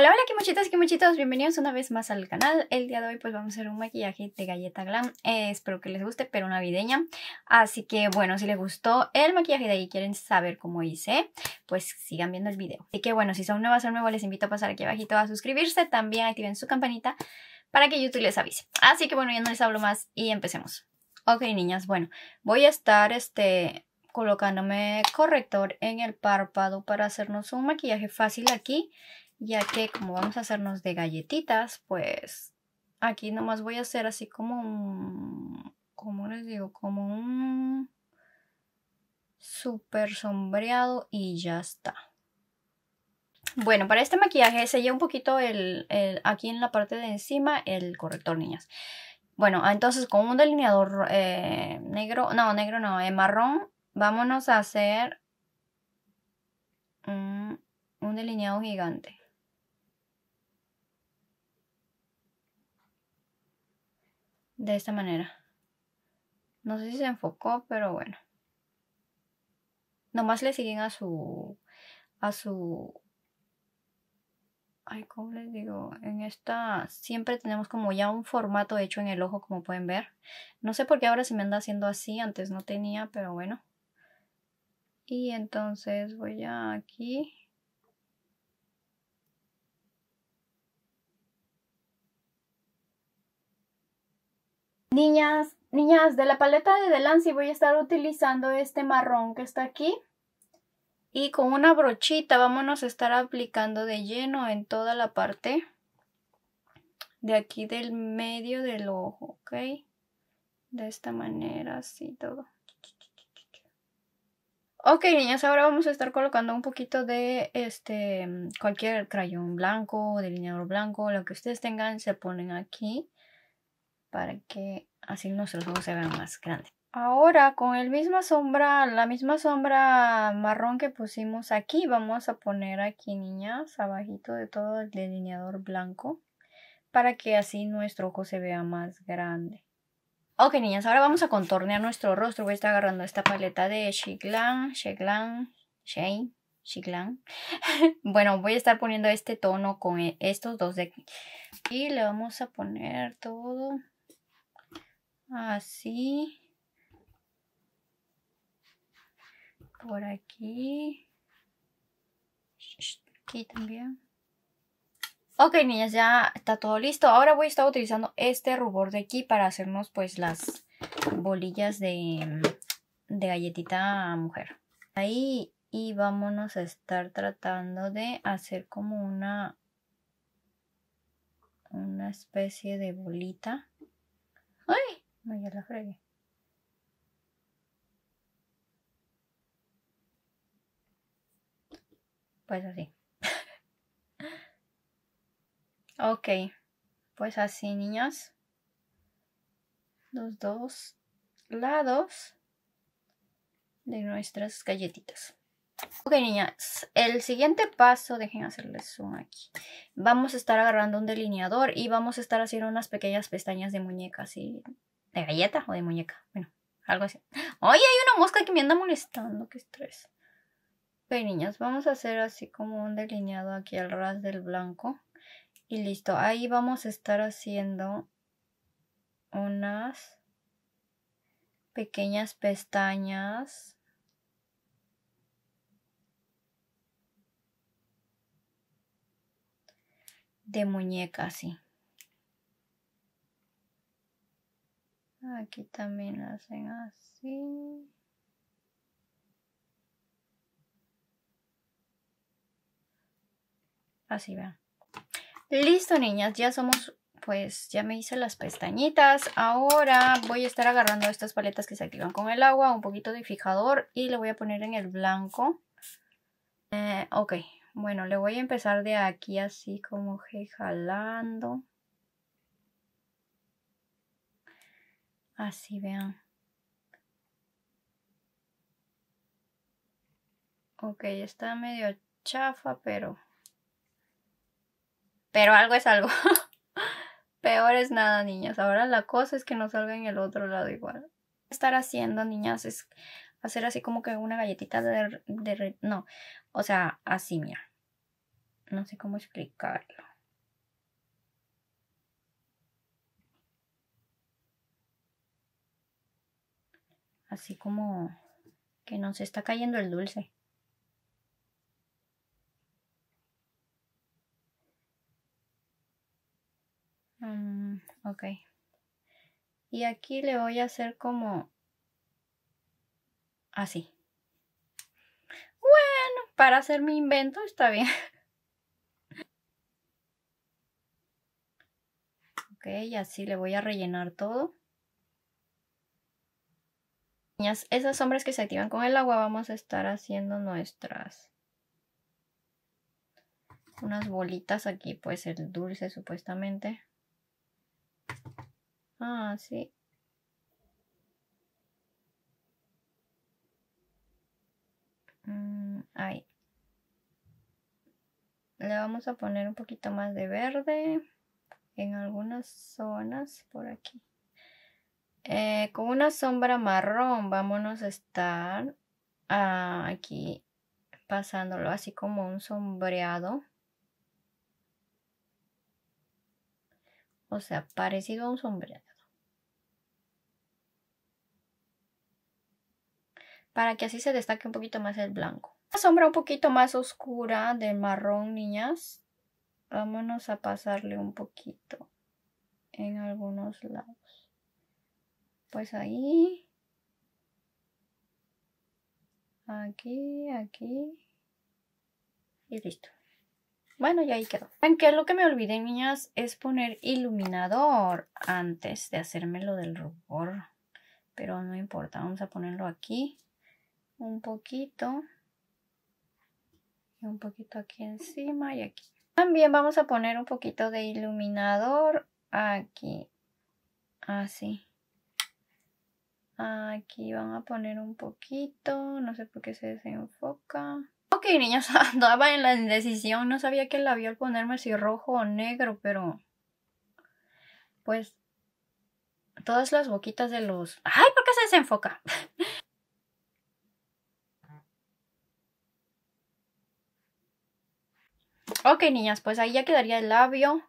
Hola, hola, muchitas qué muchitos, bienvenidos una vez más al canal. El día de hoy pues vamos a hacer un maquillaje de galleta glam. Eh, espero que les guste, pero navideña. Así que bueno, si les gustó el maquillaje de ahí y quieren saber cómo hice, pues sigan viendo el video. Así que bueno, si son nuevas o nuevos, les invito a pasar aquí abajito a suscribirse. También activen su campanita para que YouTube les avise. Así que bueno, ya no les hablo más y empecemos. Ok, niñas, bueno, voy a estar este colocándome corrector en el párpado para hacernos un maquillaje fácil aquí ya que como vamos a hacernos de galletitas, pues aquí nomás voy a hacer así como un, como les digo, como un súper sombreado y ya está. Bueno, para este maquillaje sellé un poquito el, aquí en la parte de encima el corrector, niñas. Bueno, entonces con un delineador eh, negro, no, negro no, eh, marrón, vámonos a hacer un delineado gigante. de esta manera. No sé si se enfocó, pero bueno. Nomás le siguen a su. a su. Ay, ¿cómo les digo? En esta siempre tenemos como ya un formato hecho en el ojo, como pueden ver. No sé por qué ahora se me anda haciendo así, antes no tenía, pero bueno. Y entonces voy a aquí. Niñas, niñas, de la paleta de Delancey voy a estar utilizando este marrón que está aquí. Y con una brochita vámonos a estar aplicando de lleno en toda la parte de aquí del medio del ojo, ¿ok? De esta manera, así todo. Ok, niñas, ahora vamos a estar colocando un poquito de este cualquier crayón blanco, delineador blanco, lo que ustedes tengan, se ponen aquí para que así nuestros ojos se vean más grandes. Ahora con el misma sombra, la misma sombra marrón que pusimos aquí, vamos a poner aquí niñas, abajito de todo el delineador blanco, para que así nuestro ojo se vea más grande. Ok niñas, ahora vamos a contornear nuestro rostro, voy a estar agarrando esta paleta de Shiglan, Shiglan, Shane, Shiglan. bueno, voy a estar poniendo este tono con e, estos dos de aquí. Y le vamos a poner todo así, ah, por aquí, aquí también. Ok, niñas, ya está todo listo. Ahora voy a estar utilizando este rubor de aquí para hacernos pues las bolillas de, de galletita mujer. Ahí y vámonos a estar tratando de hacer como una, una especie de bolita la fregué. Pues así. ok, pues así niñas. Los dos lados de nuestras galletitas. Ok niñas, el siguiente paso, dejen hacerles zoom aquí. Vamos a estar agarrando un delineador y vamos a estar haciendo unas pequeñas pestañas de muñecas así de galleta o de muñeca. Bueno, algo así. ¡Ay, hay una mosca que me anda molestando! ¡Qué estrés! Pero niñas, vamos a hacer así como un delineado aquí al ras del blanco. Y listo, ahí vamos a estar haciendo unas pequeñas pestañas. De muñeca, así. Aquí también hacen así. Así vean. Listo, niñas, ya somos, pues ya me hice las pestañitas. Ahora voy a estar agarrando estas paletas que se activan con el agua, un poquito de fijador y le voy a poner en el blanco. Eh, ok, bueno, le voy a empezar de aquí así como jalando. Así vean. Ok, está medio chafa, pero... Pero algo es algo. Peor es nada, niñas. Ahora la cosa es que no salga en el otro lado igual. Estar haciendo, niñas, es hacer así como que una galletita de... de no, o sea, así, mira. No sé cómo explicarlo. así como que nos está cayendo el dulce. Mm, ok. Y aquí le voy a hacer como así. Bueno, para hacer mi invento está bien. ok, y así le voy a rellenar todo esas sombras que se activan con el agua vamos a estar haciendo nuestras unas bolitas aquí, puede ser dulce supuestamente. Ah, sí. Mm, Le vamos a poner un poquito más de verde en algunas zonas por aquí. Eh, con una sombra marrón vámonos a estar ah, aquí pasándolo así como un sombreado. O sea, parecido a un sombreado. Para que así se destaque un poquito más el blanco. Una sombra un poquito más oscura del marrón, niñas. Vámonos a pasarle un poquito en algunos lados pues ahí, aquí, aquí y listo. Bueno, ya ahí quedó. Aunque lo que me olvidé, niñas, es poner iluminador antes de hacerme lo del rubor. Pero no importa, vamos a ponerlo aquí. Un poquito. Y un poquito aquí encima y aquí. También vamos a poner un poquito de iluminador aquí. Así. Aquí van a poner un poquito. No sé por qué se desenfoca. Ok, niños, andaba en la indecisión. No sabía qué labio al ponerme si rojo o negro, pero... Pues... Todas las boquitas de los... ¡Ay! ¿Por qué se desenfoca? ok, niñas, pues ahí ya quedaría el labio.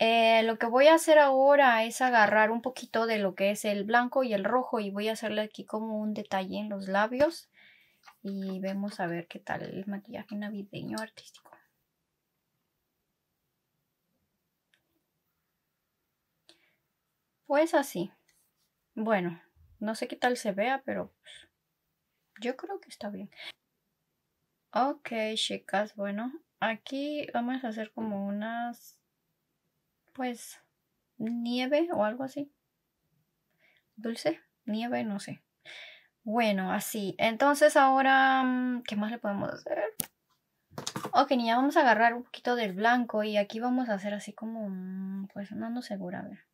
Eh, lo que voy a hacer ahora es agarrar un poquito de lo que es el blanco y el rojo y voy a hacerle aquí como un detalle en los labios y vemos a ver qué tal el maquillaje navideño artístico. Pues así. Bueno, no sé qué tal se vea, pero pues, yo creo que está bien. Ok, chicas, bueno, aquí vamos a hacer como unas pues nieve o algo así. Dulce, nieve, no sé. Bueno, así. Entonces ahora, mm, ¿qué más le podemos hacer? Ok, niña, vamos a agarrar un poquito del blanco y aquí vamos a hacer así como, mm, pues no segura, a ver.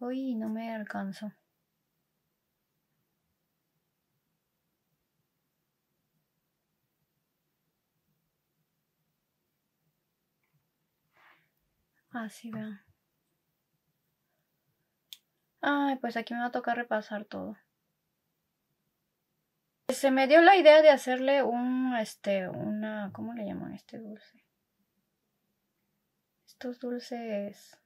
Uy, no me alcanzo. Ah, vean. Ay, pues aquí me va a tocar repasar todo. Se me dio la idea de hacerle un, este, una, ¿cómo le llaman este dulce? Estos dulces,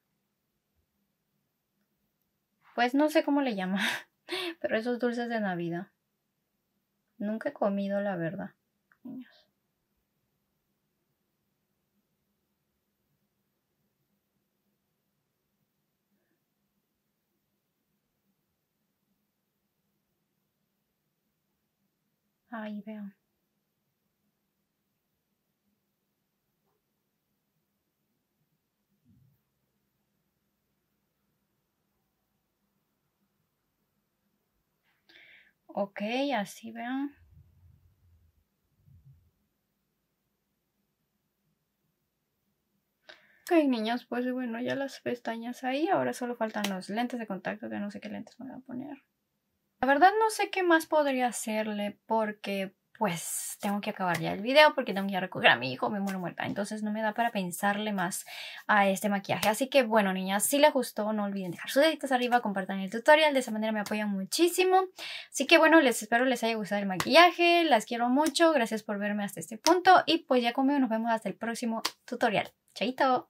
pues no sé cómo le llaman, pero esos dulces de Navidad. Nunca he comido, la verdad, niños. Ahí veo. Ok, así veo. Ok, niños, pues bueno, ya las pestañas ahí. Ahora solo faltan los lentes de contacto, que no sé qué lentes me voy a poner. La verdad no sé qué más podría hacerle porque pues tengo que acabar ya el video porque tengo que recoger a mi hijo, me muero muerta. Entonces no me da para pensarle más a este maquillaje. Así que bueno, niñas, si les gustó, no olviden dejar sus deditos arriba, compartan el tutorial. De esa manera me apoyan muchísimo. Así que bueno, les espero les haya gustado el maquillaje. Las quiero mucho. Gracias por verme hasta este punto. Y pues ya conmigo nos vemos hasta el próximo tutorial. Chaito.